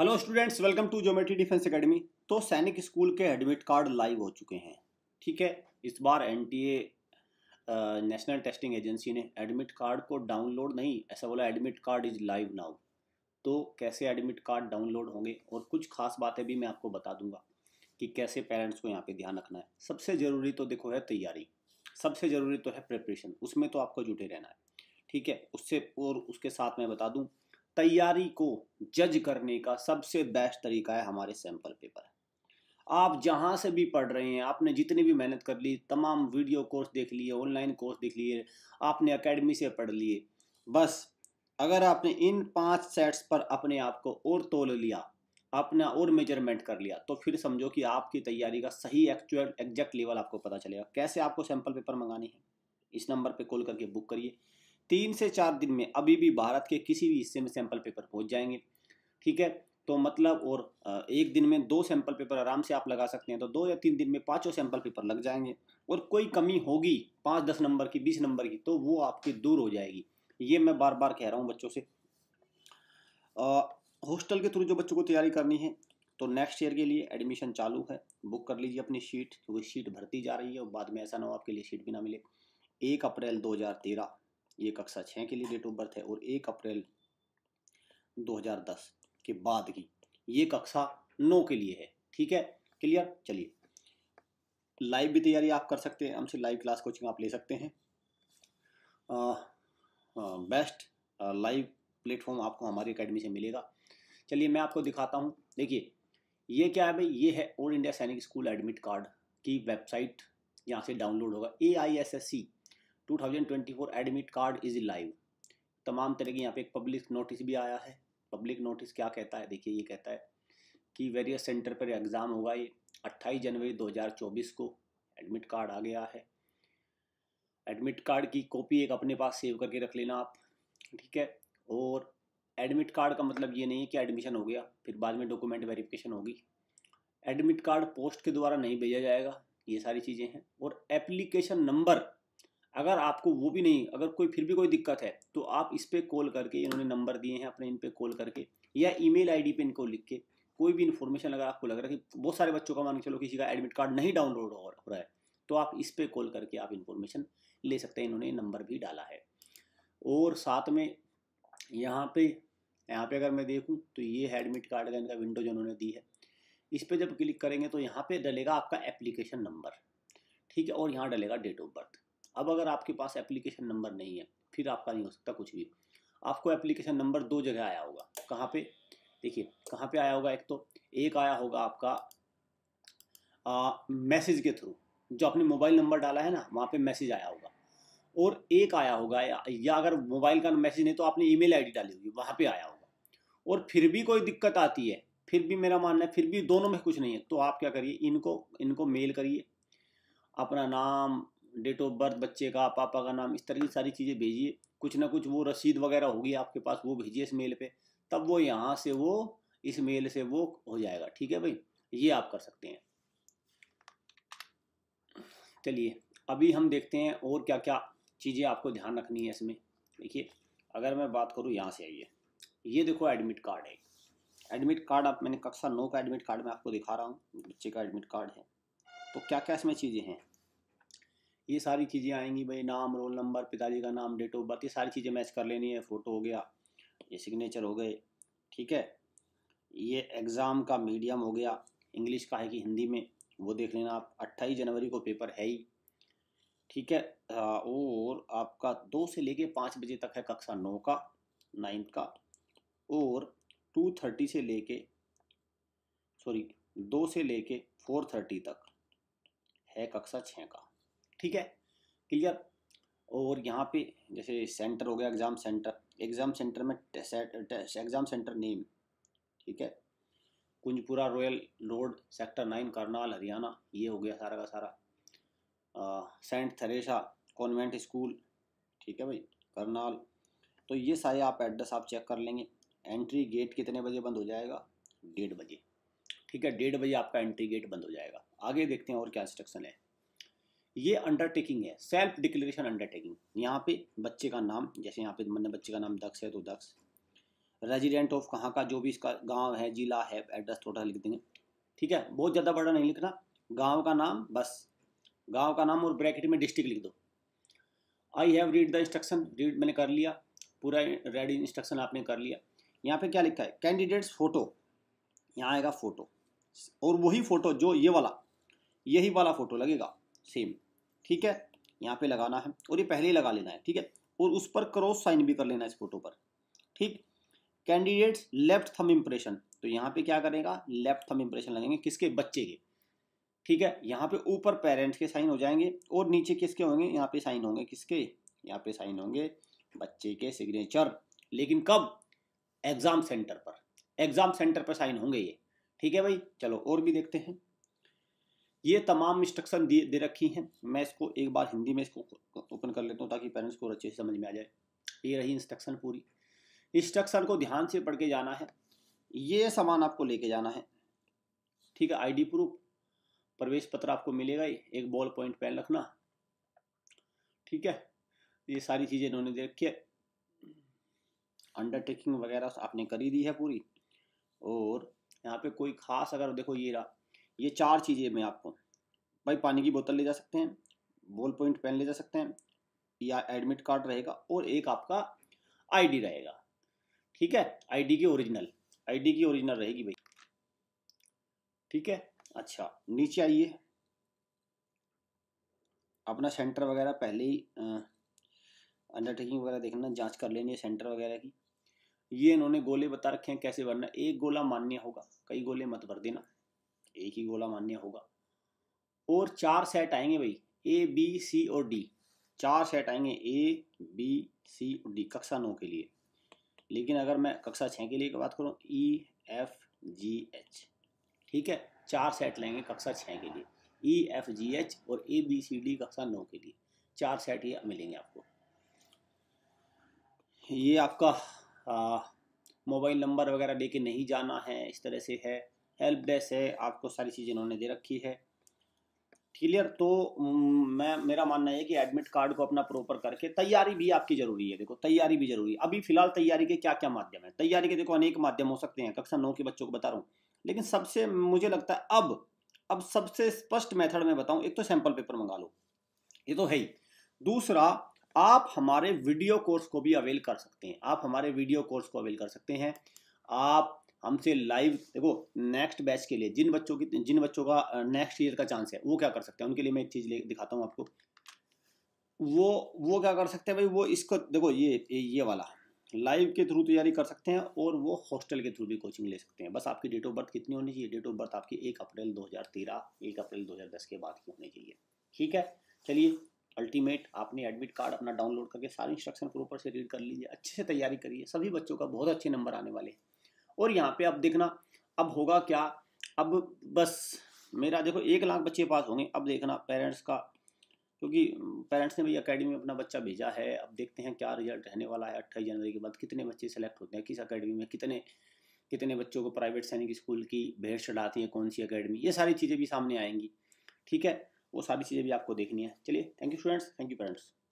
hello students welcome to geometry defence academy तो Sainik school के admit card live हो चुके हैं ठीक है इस बार एनटीए नेशनल टेस्टिंग एजेंसी ने एडमिट कार्ड को डाउनलोड नहीं ऐसा बोला admit card is live now तो कैसे एडमिट कार्ड डाउनलोड होंगे और कुछ खास बातें भी मैं आपको बता दूंगा कि कैसे पेरेंट्स को यहाँ पे ध्यान रखना है सबसे ज़रूरी तो देखो है तैयारी सबसे ज़रूरी तो है प्रिपरेशन उसमें तो आपको जुटे रहना है ठीक है उससे और उसके साथ मैं बता दूँ तैयारी को जज करने का सबसे बेस्ट तरीका है हमारे सैंपल पेपर आप जहाँ से भी पढ़ रहे हैं आपने जितनी भी मेहनत कर ली तमाम वीडियो कोर्स देख लिए ऑनलाइन कोर्स देख लिए आपने एकेडमी से पढ़ लिए बस अगर आपने इन पांच सेट्स पर अपने आप को और तोल लिया अपना और मेजरमेंट कर लिया तो फिर समझो कि आपकी तैयारी का सही एक्चुअल एग्जैक्ट लेवल आपको पता चलेगा कैसे आपको सैंपल पेपर मंगानी है इस नंबर पे कॉल करके बुक करिए तीन से चार दिन में अभी भी भारत के किसी भी हिस्से में सैंपल पेपर पहुंच जाएंगे ठीक है तो मतलब और एक दिन में दो सैंपल पेपर आराम से आप लगा सकते हैं तो दो या तीन दिन में पाँचों सैंपल पेपर लग जाएंगे और कोई कमी होगी पाँच दस नंबर की बीस नंबर की तो वो आपकी दूर हो जाएगी ये मैं बार बार कह रहा हूँ बच्चों से हॉस्टल के थ्रू जो बच्चों को तैयारी करनी है तो नेक्स्ट ईयर के लिए एडमिशन चालू है बुक कर लीजिए अपनी शीट क्योंकि शीट भरती जा रही है और बाद में ऐसा ना हो आपके लिए शीट भी ना मिले एक अप्रैल 2013 ये कक्षा छः के लिए डेट ऑफ बर्थ है और एक अप्रैल 2010 के बाद की ये कक्षा नौ के लिए है ठीक है क्लियर चलिए लाइव भी तैयारी आप कर सकते हैं हमसे लाइव क्लास कोचिंग आप ले सकते हैं आ, आ, बेस्ट आ, लाइव प्लेटफॉर्म आपको हमारी अकेडमी से मिलेगा चलिए मैं आपको दिखाता हूँ देखिए ये क्या है भाई ये है all India Sainik school admit card की वेबसाइट यहाँ से डाउनलोड होगा A I S S C 2024 admit card is live तमाम तरह की यहाँ पे एक पब्लिक नोटिस भी आया है पब्लिक नोटिस क्या कहता है देखिए ये कहता है कि वेरियस सेंटर पर एग्ज़ाम होगा ये 28 जनवरी 2024 को एडमिट कार्ड आ गया है एडमिट कार्ड की कॉपी एक अपने पास सेव करके रख लेना आप ठीक है और एडमिट कार्ड का मतलब ये नहीं है कि एडमिशन हो गया फिर बाद में डॉक्यूमेंट वेरिफिकेशन होगी एडमिट कार्ड पोस्ट के द्वारा नहीं भेजा जाएगा ये सारी चीज़ें हैं और एप्लीकेशन नंबर अगर आपको वो भी नहीं अगर कोई फिर भी कोई दिक्कत है तो आप इस पर कॉल करके इन्होंने नंबर दिए हैं अपने इन पर कॉल करके या ई आई डी पर इनको लिख के कोई भी इन्फॉर्मेशन अगर आपको लग रहा है कि बहुत सारे बच्चों का मान के चलो किसी का एडमिट कार्ड नहीं डाउनलोड हो रहा है तो आप इस पर कॉल करके आप इन्फॉर्मेशन ले सकते हैं इन्होंने नंबर भी डाला है और साथ में यहाँ पे यहाँ पे अगर मैं देखूँ तो ये है एडमिट कार्ड का इनका विंडो जो उन्होंने दी है इस पर जब क्लिक करेंगे तो यहाँ पे डलेगा आपका एप्लीकेशन नंबर ठीक है और यहाँ डलेगा डेट ऑफ बर्थ अब अगर आपके पास एप्लीकेशन नंबर नहीं है फिर आपका नहीं हो सकता कुछ भी आपको एप्लीकेशन नंबर दो जगह आया होगा कहाँ पे देखिए कहाँ पे आया होगा एक तो एक आया होगा आपका मैसेज के थ्रू जो आपने मोबाइल नंबर डाला है ना वहाँ पे मैसेज आया होगा और एक आया होगा या, या अगर मोबाइल का मैसेज नहीं तो आपने ईमेल आईडी डाली होगी वहाँ पे आया होगा और फिर भी कोई दिक्कत आती है फिर भी मेरा मानना है फिर भी दोनों में कुछ नहीं है तो आप क्या करिए इनको इनको मेल करिए अपना नाम डेट ऑफ बर्थ बच्चे का पापा का नाम इस तरह की सारी चीज़ें भेजिए कुछ ना कुछ वो रसीद वगैरह होगी आपके पास वो भेजिए इस मेल पे तब वो यहाँ से वो इस मेल से वो हो जाएगा ठीक है भाई ये आप कर सकते हैं चलिए अभी हम देखते हैं और क्या क्या चीज़ें आपको ध्यान रखनी है इसमें देखिए अगर मैं बात करूँ यहाँ से आइए ये देखो एडमिट कार्ड है एडमिट कार्ड आप मैंने कक्षा नौ का एडमिट कार्ड मैं आपको दिखा रहा हूँ बच्चे का एडमिट कार्ड है तो क्या क्या इसमें चीज़ें हैं ये सारी चीज़ें आएंगी भाई नाम रोल नंबर पिताजी का नाम डेट ऑफ बर्थ ये सारी चीज़ें मैच कर लेनी है फ़ोटो हो गया ये सिग्नेचर हो गए ठीक है ये एग्ज़ाम का मीडियम हो गया इंग्लिश का है कि हिंदी में वो देख लेना आप अट्ठाईस जनवरी को पेपर है ही ठीक है और आपका दो से लेके पाँच बजे तक है कक्षा नौ का नाइन्थ का और टू थर्टी से लेके सॉरी दो से लेके फोर थर्टी तक है कक्षा छः का ठीक है क्लियर और यहाँ पे जैसे सेंटर हो गया एग्ज़ाम सेंटर एग्ज़ाम सेंटर में एग्ज़ाम सेंटर नेम ठीक है Kunjpura royal road sector nine Karnal Haryana ये हो गया सारा का सारा सेंट थरेसा कॉन्वेंट स्कूल ठीक है भाई करनाल तो ये सारे आप एड्रेस आप चेक कर लेंगे एंट्री गेट कितने बजे बंद हो जाएगा डेढ़ बजे ठीक है डेढ़ बजे आपका एंट्री गेट बंद हो जाएगा आगे देखते हैं और क्या इंस्ट्रक्शन है ये अंडरटेकिंग है सेल्फ डिक्लेरेशन अंडरटेकिंग यहाँ पे बच्चे का नाम जैसे यहाँ पे मैंने मतलब बच्चे का नाम दक्ष है तो दक्ष रेजिडेंट ऑफ कहाँ का जो भी इसका गांव है जिला है एड्रेस टोटल लिख देंगे ठीक है बहुत ज़्यादा बड़ा नहीं लिखना गांव का नाम बस गांव का नाम और ब्रैकेट में डिस्ट्रिक्ट लिख दो I have read the instruction read मैंने कर लिया पूरा रेड इंस्ट्रक्शन आपने कर लिया यहाँ पे क्या लिखा है कैंडिडेट्स फ़ोटो यहाँ आएगा फ़ोटो और वही फ़ोटो जो ये वाला यही वाला फ़ोटो लगेगा सेम ठीक है यहाँ पे लगाना है और ये पहले ही लगा लेना है ठीक है और उस पर क्रॉस साइन भी कर लेना है इस फोटो पर ठीक कैंडिडेट्स लेफ्ट थम इम्प्रेशन तो यहाँ पे क्या करेगा लेफ्ट थम इम्प्रेशन लगेंगे किसके बच्चे के ठीक है यहाँ पे ऊपर पेरेंट्स के साइन हो जाएंगे और नीचे किसके होंगे यहाँ पे साइन होंगे किसके यहाँ पे साइन होंगे बच्चे के सिग्नेचर लेकिन कब एग्जाम सेंटर पर एग्जाम सेंटर पर साइन होंगे ये ठीक है भाई चलो और भी देखते हैं ये तमाम इंस्ट्रक्शन दे दे रखी हैं मैं इसको एक बार हिंदी में इसको ओपन कर लेता हूँ ताकि पेरेंट्स को अच्छे से समझ में आ जाए ये रही इंस्ट्रक्शन पूरी इंस्ट्रक्शन को ध्यान से पढ़ के जाना है ये सामान आपको लेके जाना है ठीक है आईडी प्रूफ प्रवेश पत्र आपको मिलेगा ही एक बॉल पॉइंट पेन रखना ठीक है ये सारी चीज़ें इन्होंने दे रखी है अंडरटेकिंग वगैरह आपने करी दी है पूरी और यहाँ पे कोई खास अगर देखो ये रहा ये चार चीज़ें मैं आपको भाई पानी की बोतल ले जा सकते हैं बॉल पॉइंट पेन ले जा सकते हैं या एडमिट कार्ड रहेगा और एक आपका आईडी रहेगा ठीक है आईडी की ओरिजिनल आईडी की ओरिजिनल रहेगी भाई ठीक है अच्छा नीचे आइए अपना सेंटर वगैरह पहले ही अंडरटेकिंग वगैरह देखना जांच कर लेनी है सेंटर वगैरह की ये इन्होंने गोले बता रखे हैं कैसे भरना एक गोला मान्य होगा कई गोले मत भर देना एक ही गोला मान्य होगा और चार सेट आएंगे भाई ए बी सी और डी चार सेट आएंगे ए बी सी और डी कक्षा नौ के लिए लेकिन अगर मैं कक्षा छः के लिए की बात करूँ ई एफ जी एच ठीक है चार सेट लेंगे कक्षा छः के लिए ई एफ जी एच और ए बी सी डी कक्षा नौ के लिए चार सेट ये मिलेंगे आपको ये आपका मोबाइल नंबर वगैरह लेके नहीं जाना है इस तरह से है हेल्प डेस्क है आपको सारी चीज़ इन्होंने दे रखी है क्लियर तो मैं मेरा मानना है कि एडमिट कार्ड को अपना प्रॉपर करके तैयारी भी आपकी जरूरी है देखो तैयारी भी जरूरी है अभी फिलहाल तैयारी के क्या क्या माध्यम है तैयारी के देखो अनेक माध्यम हो सकते हैं कक्षा नौ के बच्चों को बता रहा हूँ लेकिन सबसे मुझे लगता है अब अब सबसे स्पष्ट मेथड में बताऊँ एक तो सैंपल पेपर मंगा लो ये तो है ही दूसरा आप हमारे वीडियो कोर्स को भी अवेल कर सकते हैं आप हमारे वीडियो कोर्स को अवेल कर सकते हैं आप हमसे लाइव देखो नेक्स्ट बैच के लिए जिन बच्चों की जिन बच्चों का नेक्स्ट ईयर का चांस है वो क्या कर सकते हैं उनके लिए मैं एक चीज़ ले दिखाता हूँ आपको वो वो क्या कर सकते हैं भाई वो इसको देखो ये ये वाला लाइव के थ्रू तैयारी कर सकते हैं और वो हॉस्टल के थ्रू भी कोचिंग ले सकते हैं बस आपकी डेट ऑफ बर्थ कितनी होनी चाहिए डेट ऑफ बर्थ आपकी एक अप्रैल 2013 एक अप्रैल 2010 के बाद की होनी चाहिए ठीक है चलिए अल्टीमेट आपने एडमिट कार्ड अपना डाउनलोड करके सारे इंस्ट्रक्शन प्रॉपर से रीड कर लीजिए अच्छे से तैयारी करिए सभी बच्चों का बहुत अच्छे नंबर आने वाले हैं और यहाँ पे अब देखना अब होगा क्या अब बस मेरा देखो एक लाख बच्चे पास होंगे अब देखना पेरेंट्स का क्योंकि पेरेंट्स ने भी अकेडमी में अपना बच्चा भेजा है अब देखते हैं क्या रिजल्ट रहने वाला है अट्ठाईस जनवरी के बाद कितने बच्चे सेलेक्ट होते हैं किस अकेडमी में कितने कितने बच्चों को प्राइवेट सैनिक स्कूल की भेड़ चढ़ाती है कौन सी अकेडमी ये सारी चीज़ें भी सामने आएंगी ठीक है वो सारी चीज़ें भी आपको देखनी है चलिए thank you students thank you parents